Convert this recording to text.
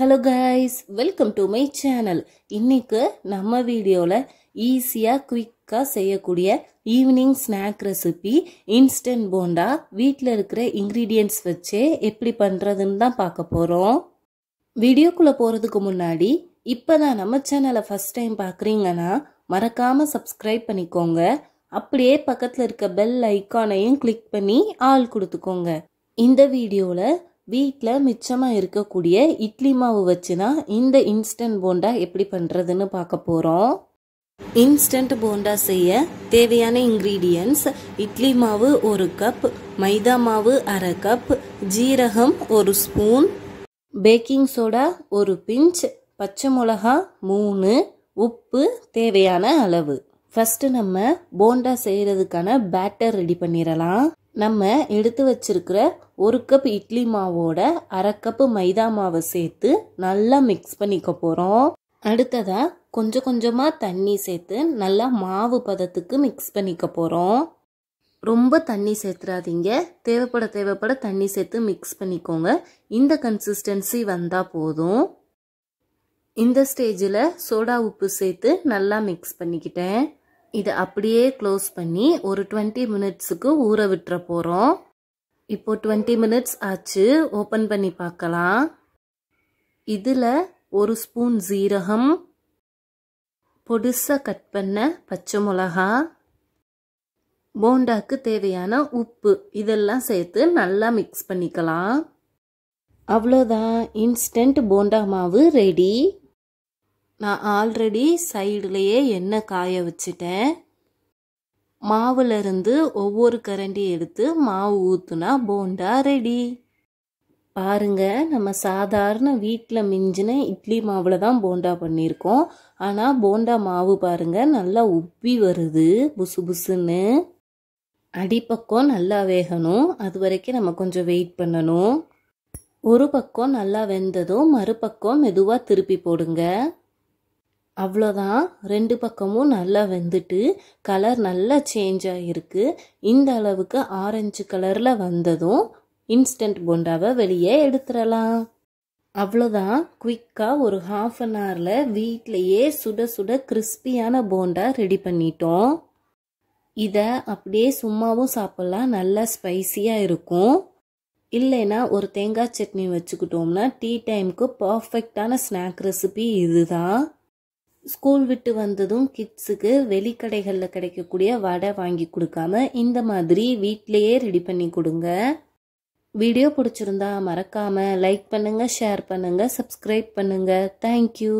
hello guys welcome to my channel இன்றைக்கு நம்ம வீடியோவில் ஈஸியாக குயிக்காக செய்யக்கூடிய evening snack recipe instant bonda வீட்டில் இருக்கிற இன்க்ரீடியன்ட்ஸ் வச்சே எப்படி பண்ணுறதுன்னு தான் பார்க்க போகிறோம் வீடியோக்குள்ளே போகிறதுக்கு முன்னாடி இப்போ தான் நம்ம சேனலை ஃபஸ்ட் டைம் பார்க்குறீங்கன்னா மறக்காமல் சப்ஸ்கிரைப் பண்ணிக்கோங்க அப்படியே பக்கத்தில் இருக்க பெல் ஐக்கானையும் கிளிக் பண்ணி ஆள் கொடுத்துக்கோங்க இந்த வீடியோவில் வீட்டில் மிச்சமாக இருக்கக்கூடிய இட்லி மாவு வச்சு தான் இந்த இன்ஸ்டன்ட் போண்டா எப்படி பண்ணுறதுன்னு பார்க்க போகிறோம் இன்ஸ்டன்ட் போண்டா செய்ய தேவையான இன்க்ரீடியன்ஸ் இட்லி மாவு ஒரு கப் மைதா மாவு அரை கப் ஜீரகம் ஒரு ஸ்பூன் பேக்கிங் சோடா ஒரு பிஞ்ச் பச்சை மிளகா மூணு உப்பு தேவையான அளவு ஃபஸ்ட்டு நம்ம போண்டா செய்கிறதுக்கான பேட்டர் ரெடி பண்ணிடலாம் நம்ம எடுத்து வச்சிருக்கிற ஒரு கப் இட்லி மாவோட அரை கப்பு மைதா மாவை சேர்த்து நல்லா மிக்ஸ் பண்ணிக்க போகிறோம் அடுத்ததாக கொஞ்சம் கொஞ்சமாக தண்ணி சேர்த்து நல்லா மாவு பதத்துக்கு மிக்ஸ் பண்ணிக்க போகிறோம் ரொம்ப தண்ணி சேர்த்துறாதீங்க தேவைப்பட தேவைப்பட தண்ணி சேர்த்து மிக்ஸ் பண்ணிக்கோங்க இந்த கன்சிஸ்டன்சி வந்தால் போதும் இந்த ஸ்டேஜில் சோடா உப்பு சேர்த்து நல்லா மிக்ஸ் பண்ணிக்கிட்டேன் இதை அப்படியே க்ளோஸ் பண்ணி ஒரு டுவெண்ட்டி மினிட்ஸுக்கு ஊற விட்டுற போகிறோம் இப்போது டுவெண்ட்டி மினிட்ஸ் ஆச்சு ஓப்பன் பண்ணி பார்க்கலாம் இதில் ஒரு ஸ்பூன் ஜீரகம் பொடுசாக கட் பண்ண பச்சை மிளகா போண்டாக்கு தேவையான உப்பு இதெல்லாம் சேர்த்து நல்லா மிக்ஸ் பண்ணிக்கலாம் அவ்வளோதான் இன்ஸ்டன்ட் போண்டா மாவு ரெடி நான் ஆல்ரெடி சைடுலேயே எண்ணெய் காய வச்சுட்டேன் மாவுலேருந்து ஒவ்வொரு கரண்டி எடுத்து மாவு ஊற்றுனா போண்டா ரெடி பாருங்க நம்ம சாதாரண வீட்டில் மிஞ்சின இட்லி மாவில் தான் போண்டா பண்ணியிருக்கோம் ஆனால் போண்டா மாவு பாருங்க நல்லா உப்பி வருது புசு புசுன்னு அடிப்பக்கம் நல்லா வேகணும் அது வரைக்கும் நம்ம கொஞ்சம் வெயிட் பண்ணணும் ஒரு பக்கம் நல்லா வெந்ததும் மறுபக்கம் மெதுவாக திருப்பி போடுங்க அவ்வளோதான் ரெண்டு பக்கமும் நல்லா வெந்துட்டு கலர் நல்லா சேஞ்ச் ஆகிருக்கு இந்த அளவுக்கு ஆரஞ்சு கலரில் வந்ததும் இன்ஸ்டன்ட் போண்டாவை வெளியே எடுத்துடலாம் அவ்வளோதான் குயிக்காக ஒரு ஹாஃப் அன் ஹவரில் வீட்டிலையே சுட சுட கிறிஸ்பியான போண்டா ரெடி பண்ணிட்டோம் இதை அப்படியே சும்மாவும் சாப்பிட்லாம் நல்லா ஸ்பைசியாக இருக்கும் இல்லைன்னா ஒரு தேங்காய் சட்னி வச்சுக்கிட்டோம்னா டீ டைமுக்கு பர்ஃபெக்டான ஸ்நாக் ரெசிபி இதுதான் ஸ்கூல் விட்டு வந்ததும் கிட்ஸுக்கு வெளிக்கடைகளில் கிடைக்கக்கூடிய வடை வாங்கி கொடுக்காம இந்த மாதிரி வீட்லேயே ரெடி பண்ணி கொடுங்க வீடியோ பிடிச்சிருந்தா மறக்காமல் லைக் பண்ணுங்கள் ஷேர் பண்ணுங்கள் சப்ஸ்கிரைப் பண்ணுங்கள் தேங்க்யூ